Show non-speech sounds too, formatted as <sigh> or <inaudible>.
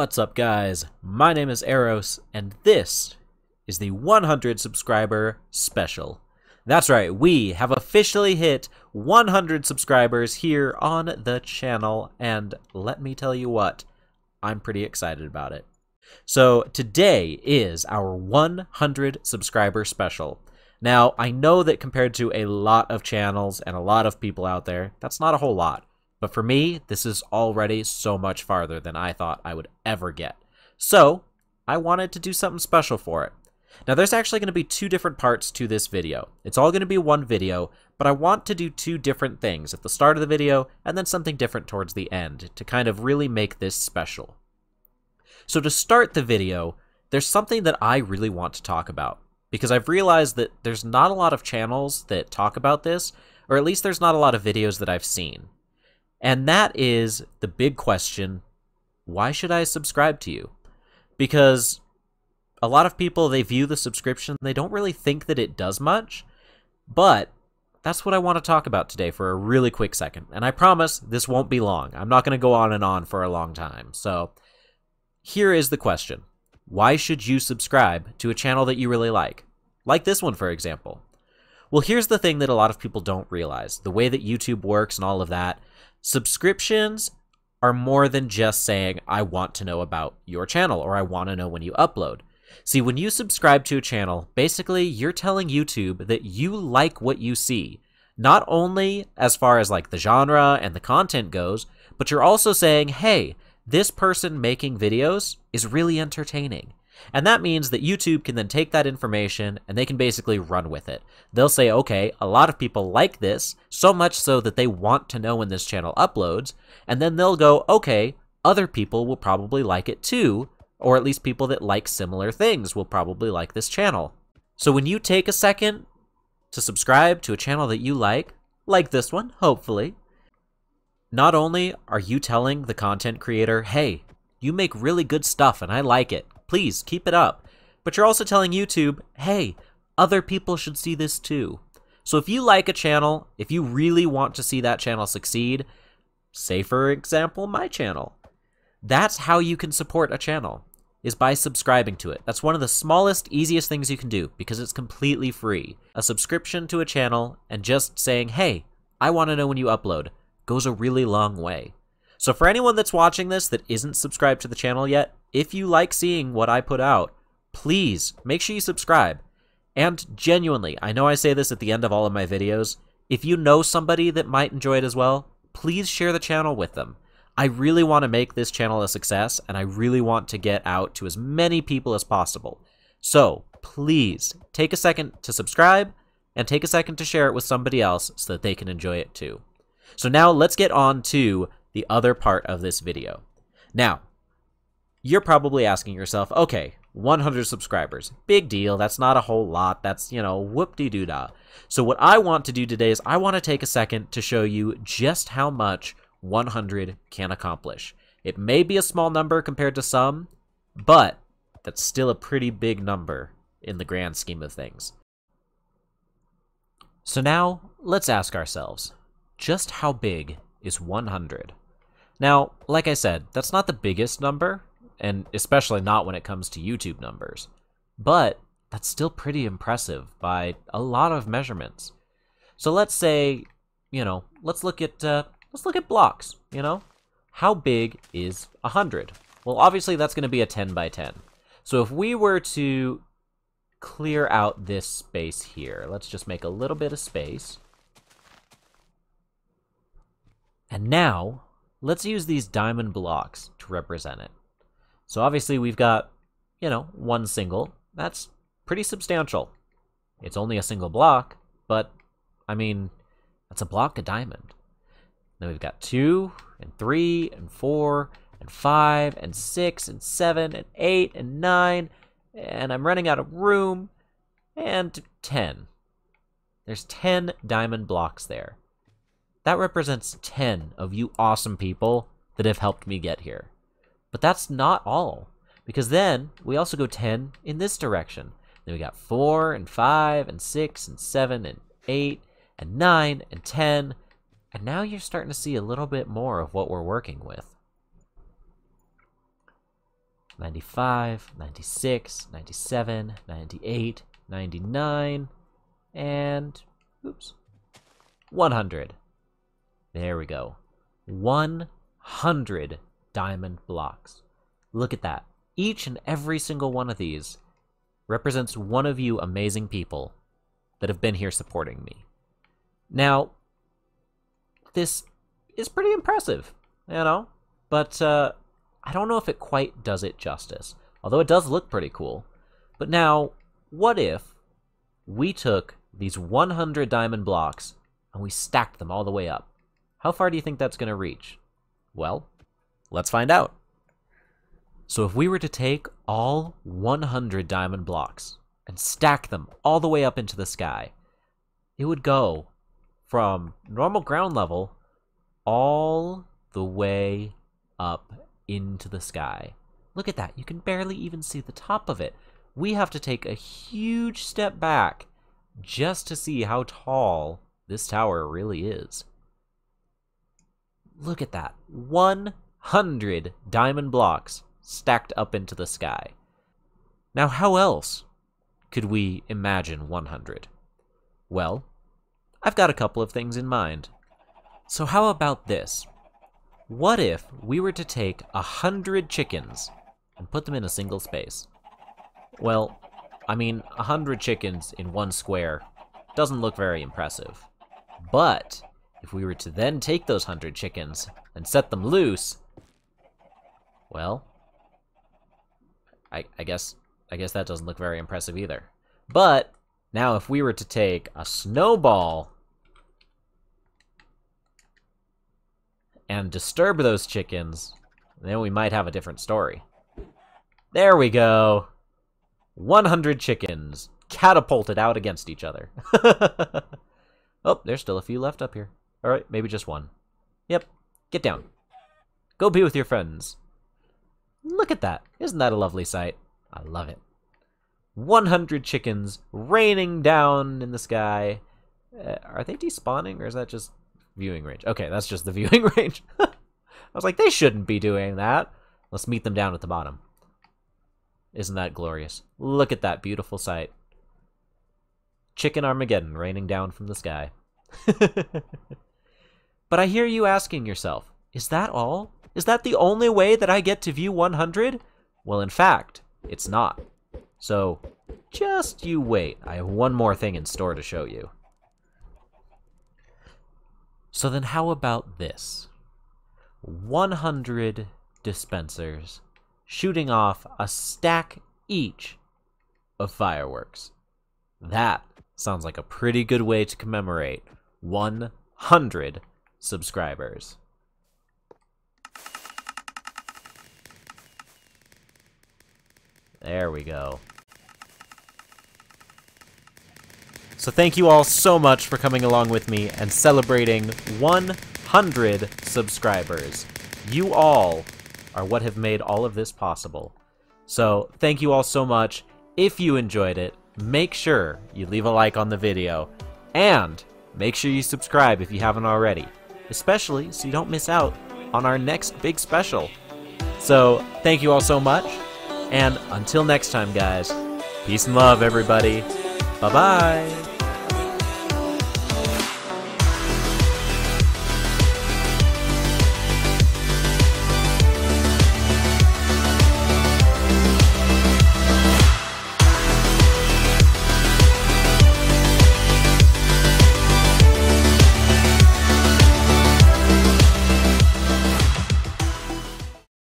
What's up, guys? My name is Eros, and this is the 100 subscriber special. That's right, we have officially hit 100 subscribers here on the channel, and let me tell you what, I'm pretty excited about it. So, today is our 100 subscriber special. Now, I know that compared to a lot of channels and a lot of people out there, that's not a whole lot. But for me, this is already so much farther than I thought I would ever get. So, I wanted to do something special for it. Now there's actually going to be two different parts to this video. It's all going to be one video, but I want to do two different things at the start of the video and then something different towards the end to kind of really make this special. So to start the video, there's something that I really want to talk about because I've realized that there's not a lot of channels that talk about this, or at least there's not a lot of videos that I've seen. And that is the big question why should I subscribe to you? Because a lot of people, they view the subscription, they don't really think that it does much, but that's what I want to talk about today for a really quick second. And I promise this won't be long. I'm not going to go on and on for a long time. So here is the question Why should you subscribe to a channel that you really like? Like this one, for example. Well, here's the thing that a lot of people don't realize the way that YouTube works and all of that. Subscriptions are more than just saying, I want to know about your channel or I want to know when you upload. See, when you subscribe to a channel, basically you're telling YouTube that you like what you see, not only as far as like the genre and the content goes, but you're also saying, hey, this person making videos is really entertaining. And that means that YouTube can then take that information and they can basically run with it. They'll say, okay, a lot of people like this, so much so that they want to know when this channel uploads, and then they'll go, okay, other people will probably like it too, or at least people that like similar things will probably like this channel. So when you take a second to subscribe to a channel that you like, like this one, hopefully, not only are you telling the content creator, hey, you make really good stuff and I like it, Please keep it up. But you're also telling YouTube, hey, other people should see this too. So if you like a channel, if you really want to see that channel succeed, say for example, my channel. That's how you can support a channel, is by subscribing to it. That's one of the smallest, easiest things you can do because it's completely free. A subscription to a channel and just saying, hey, I want to know when you upload goes a really long way. So for anyone that's watching this that isn't subscribed to the channel yet, if you like seeing what I put out, please make sure you subscribe. And genuinely, I know I say this at the end of all of my videos, if you know somebody that might enjoy it as well, please share the channel with them. I really want to make this channel a success, and I really want to get out to as many people as possible. So please take a second to subscribe and take a second to share it with somebody else so that they can enjoy it too. So now let's get on to the other part of this video. Now, you're probably asking yourself, okay, 100 subscribers. Big deal. That's not a whole lot. That's, you know, whoop de doo da. So, what I want to do today is I want to take a second to show you just how much 100 can accomplish. It may be a small number compared to some, but that's still a pretty big number in the grand scheme of things. So, now let's ask ourselves just how big is 100? Now, like I said, that's not the biggest number, and especially not when it comes to YouTube numbers, but that's still pretty impressive by a lot of measurements. So let's say, you know, let's look at uh, let's look at blocks, you know? How big is 100? Well, obviously that's going to be a 10 by 10. So if we were to clear out this space here, let's just make a little bit of space. And now Let's use these diamond blocks to represent it. So obviously we've got, you know, one single. That's pretty substantial. It's only a single block, but, I mean, that's a block of diamond. Then we've got two, and three, and four, and five, and six, and seven, and eight, and nine, and I'm running out of room, and ten. There's ten diamond blocks there. That represents 10 of you awesome people that have helped me get here. But that's not all, because then we also go 10 in this direction. Then we got 4 and 5 and 6 and 7 and 8 and 9 and 10. And now you're starting to see a little bit more of what we're working with. 95, 96, 97, 98, 99, and oops, 100. There we go. 100 diamond blocks. Look at that. Each and every single one of these represents one of you amazing people that have been here supporting me. Now, this is pretty impressive, you know, but uh, I don't know if it quite does it justice, although it does look pretty cool. But now, what if we took these 100 diamond blocks and we stacked them all the way up? How far do you think that's going to reach? Well, let's find out. So if we were to take all 100 diamond blocks and stack them all the way up into the sky, it would go from normal ground level all the way up into the sky. Look at that, you can barely even see the top of it. We have to take a huge step back just to see how tall this tower really is. Look at that. 100 diamond blocks stacked up into the sky. Now, how else could we imagine 100? Well, I've got a couple of things in mind. So, how about this? What if we were to take 100 chickens and put them in a single space? Well, I mean, 100 chickens in one square doesn't look very impressive. But if we were to then take those hundred chickens and set them loose, well, I, I guess I guess that doesn't look very impressive either. But now if we were to take a snowball and disturb those chickens, then we might have a different story. There we go. 100 chickens catapulted out against each other. <laughs> oh, there's still a few left up here. Alright, maybe just one. Yep, get down. Go be with your friends. Look at that. Isn't that a lovely sight? I love it. 100 chickens raining down in the sky. Uh, are they despawning or is that just viewing range? Okay, that's just the <laughs> viewing range. <laughs> I was like, they shouldn't be doing that. Let's meet them down at the bottom. Isn't that glorious? Look at that beautiful sight. Chicken Armageddon raining down from the sky. <laughs> But I hear you asking yourself, is that all? Is that the only way that I get to view 100? Well, in fact, it's not. So, just you wait. I have one more thing in store to show you. So then how about this? 100 dispensers shooting off a stack each of fireworks. That sounds like a pretty good way to commemorate 100 subscribers. There we go. So thank you all so much for coming along with me and celebrating 100 subscribers. You all are what have made all of this possible. So thank you all so much. If you enjoyed it, make sure you leave a like on the video and make sure you subscribe if you haven't already especially so you don't miss out on our next big special. So, thank you all so much, and until next time, guys, peace and love, everybody. Bye bye.